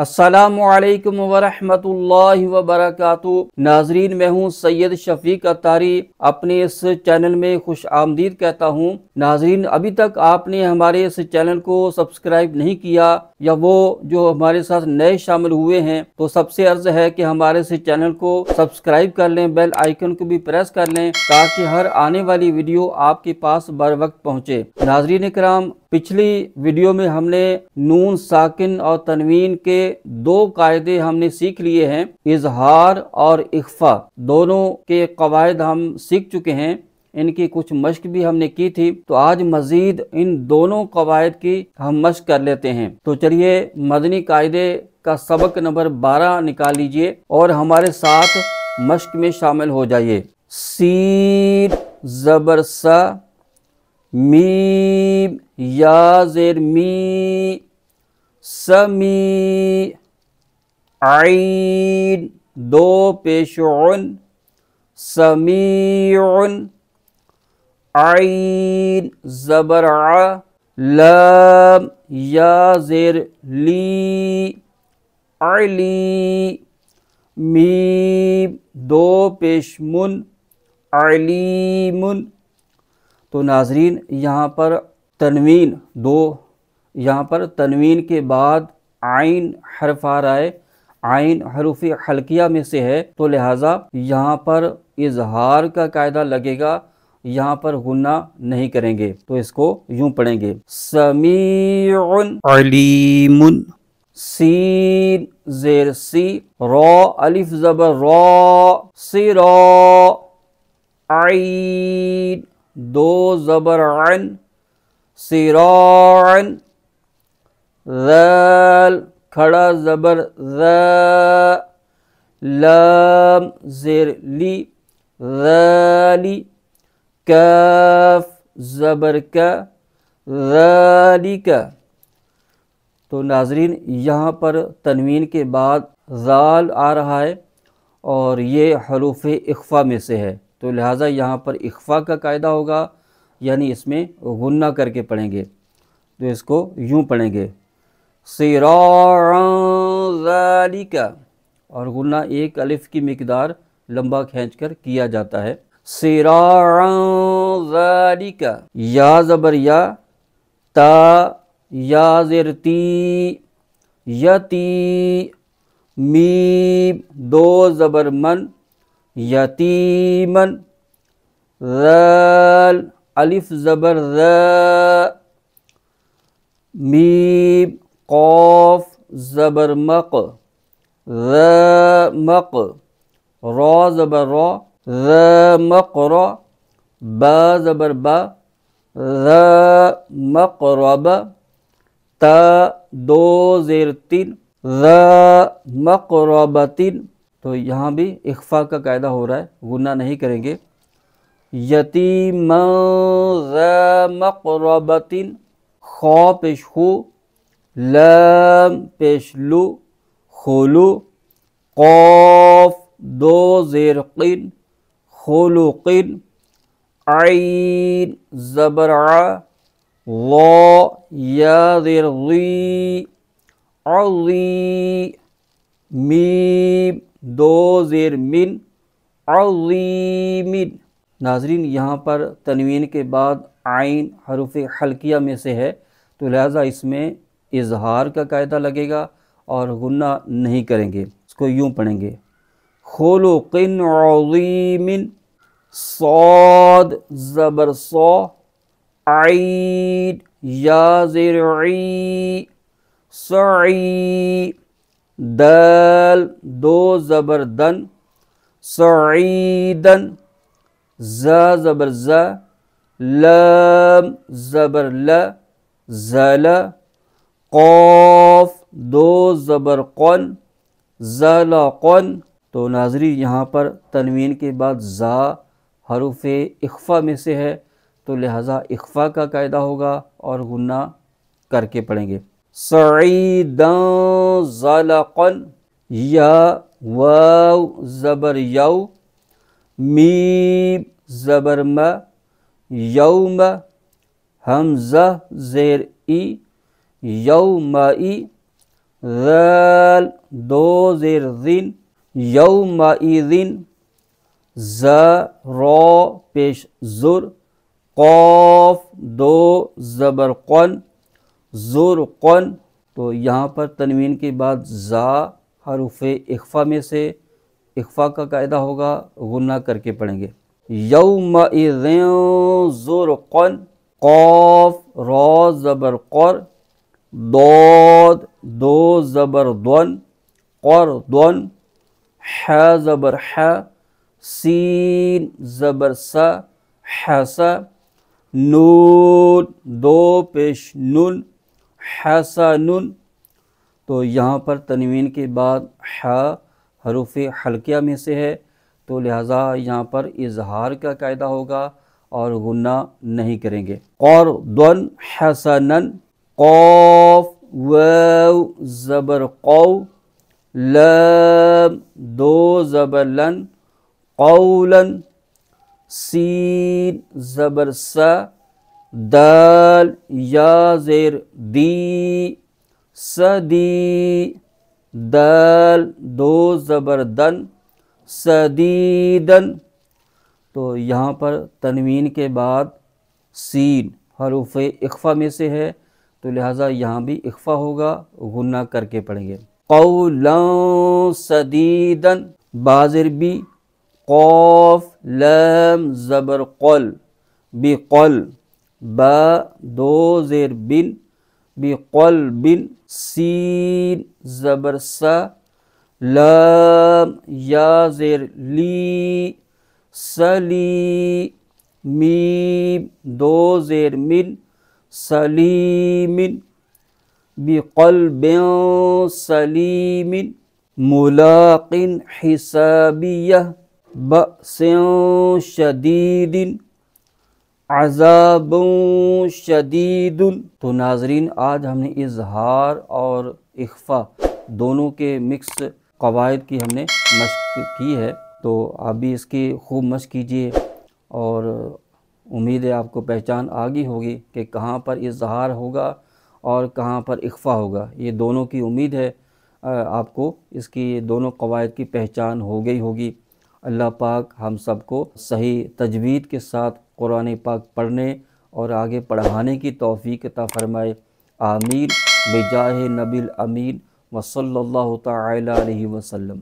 असलकम वरहमल वबरक नाजरीन मैं हूँ सैयद शफीक अतारी अपने इस चैनल में खुश आमदीद कहता हूँ नाजरीन अभी तक आपने हमारे इस चैनल को सब्सक्राइब नहीं किया या वो जो हमारे साथ नए शामिल हुए हैं तो सबसे अर्ज है कि हमारे इस चैनल को सब्सक्राइब कर लें बेल आइकन को भी प्रेस कर लें ताकि हर आने वाली वीडियो आपके पास बर वक्त पहुँचे नाजरीन कराम पिछली वीडियो में हमने नून साकिन और तनवीन के दो कायदे हमने सीख लिए हैं इजहार और इख्फा दोनों के कवायद हम सीख चुके हैं इनकी कुछ मश्क भी हमने की थी तो आज मजीद इन दोनों कवायद की हम मश्क कर लेते हैं तो चलिए मदनी कायदे का सबक नंबर 12 निकाल लीजिए और हमारे साथ मश्क में शामिल हो जाइए सीर जबर सा मीम या मी समी आईन दो पेशन समीन आईन ज़बर लम या ली आली मीम दो पेशमुन अलीमुन तो नाजरीन यहाँ पर तनवीन दो यहाँ पर तनवीन के बाद आइन हरफ आ रहा है आइन हरूफ हल्किया में से है तो लिहाजा यहाँ पर इजहार का कायदा लगेगा यहाँ पर गुना नहीं करेंगे तो इसको यूं पढ़ेंगे समीउन अलीमुन सीन जेर सी रॉ अलिफ जबर रॉ सी रॉ आई दो ज़बरन सिरन जल खड़ा ज़बर ज लम ज़ेर ली कफ ज़बर का रली क तो नाजरीन यहाँ पर तनवीन के बाद जाल आ रहा है और ये हरूफ इख्फ़ा में से है तो लिहाजा यहाँ पर इख्फा का कायदा होगा यानी इसमें गुन्ना करके पढ़ेंगे तो इसको यूँ पढ़ेंगे सिरा और गुन्ना एक अलिफ की मकदार लंबा खींच कर किया जाता है सिरालिका या ज़बर या ता या ज़रती यती मीम दो ज़बर मन يتيما ذال ألف زبر ذا ميم قاف زبر مق ذا مق را زبر را ذا مقرا با زبر با ذا مقرب تا دو زير تين ذا مقربتين तो यहाँ भी इख्फा का कायदा हो रहा है गुना नहीं करेंगे यतीम मकरबतिन खो पेश हो लम पेश लू खोलू कौफ दो ज़ेरकिन क़िन आइन ज़बर वो या ज़ेरी मीम दोज़ेर मिन अजीमिन नाजरीन यहाँ पर तनवीन के बाद आइन हरूफ हल्किया में से है तो लिहाजा इसमें इजहार का कायदा लगेगा और गुन्ना नहीं करेंगे इसको यूँ पढ़ेंगे खोलो किन अजीमिन सौद ज़बर सौ आई या ज़र सई दल दो ज़बरदन सईदन ज़ ज़बर ज़ लम ज़बर ल ज़ल कौफ दो ज़बर कौन ज़ल कौन तो नाजरी यहाँ पर तनवीन के बाद ज़ा हरूफ इख्फ़ा में से है तो लिहाजा इख्फ़ा का कायदा होगा और गुना करके पढ़ेंगे سعیدن زلقل یا واو زبر یو میب زبر ما یوم همزه زیر ای یومائی ذال دو زیر ذین یومائی ذین ز را پیش زر قاف دو زبر قن ज़ोर कौन तो यहाँ पर तनवीन के बाद ज़ा हरूफ इख्फ़ा में से इख्फ़ा का कायदा होगा गुना करके पढ़ेंगे यौम मोर कौन कौफ रो ज़बर कौर दौद दो ज़बर दोन और दोन है ज़बर है सीन ज़बर सा है सा नून दो पेश नून हसनुन तो यहाँ पर तनवीन के बाद हरूफ हल्किया में से है तो लिहाजा यहाँ पर इजहार का कायदा होगा और गुना नहीं करेंगे और दन हसनन कौफ व ज़बर कौ लम दो ज़बर लन कौलन सीन ज़बर सा दल याजिर दी सदी दल दो ज़बरदन सदीदन तो यहाँ पर तनवीन के बाद सीन हरूफ इकफा में से है तो लिहाजा यहाँ भी इकफा होगा गुना करके पढ़ेंगे कौल सदीदन बाजिर भी कौफ लम ज़बर कौल बी कौल با زیر بل بقلب سین زبر سا لام یا زیر لی سلی میم دو زیر مل سلیم بقلب سليم ملاق حسابية بأس شديد अजाब शदीद तो नाजरीन आज हमने इजहार और इख्फा दोनों के मिक्स कवायद की हमने मश्क की है तो आप भी इसकी खूब मश्क कीजिए और उम्मीद है आपको पहचान आ गई होगी कि कहाँ पर इजहार होगा और कहाँ पर इख्फा होगा ये दोनों की उम्मीद है आपको इसकी दोनों कवायद की पहचान हो गई होगी अल्लाह पाक हम सबको सही तजवीद के साथ कुरान पाक पढ़ने और आगे पढ़ाने की तोफ़ी अता फ़रमाए आमीन बेजाह नबील अमीन वसल्ला तसल्म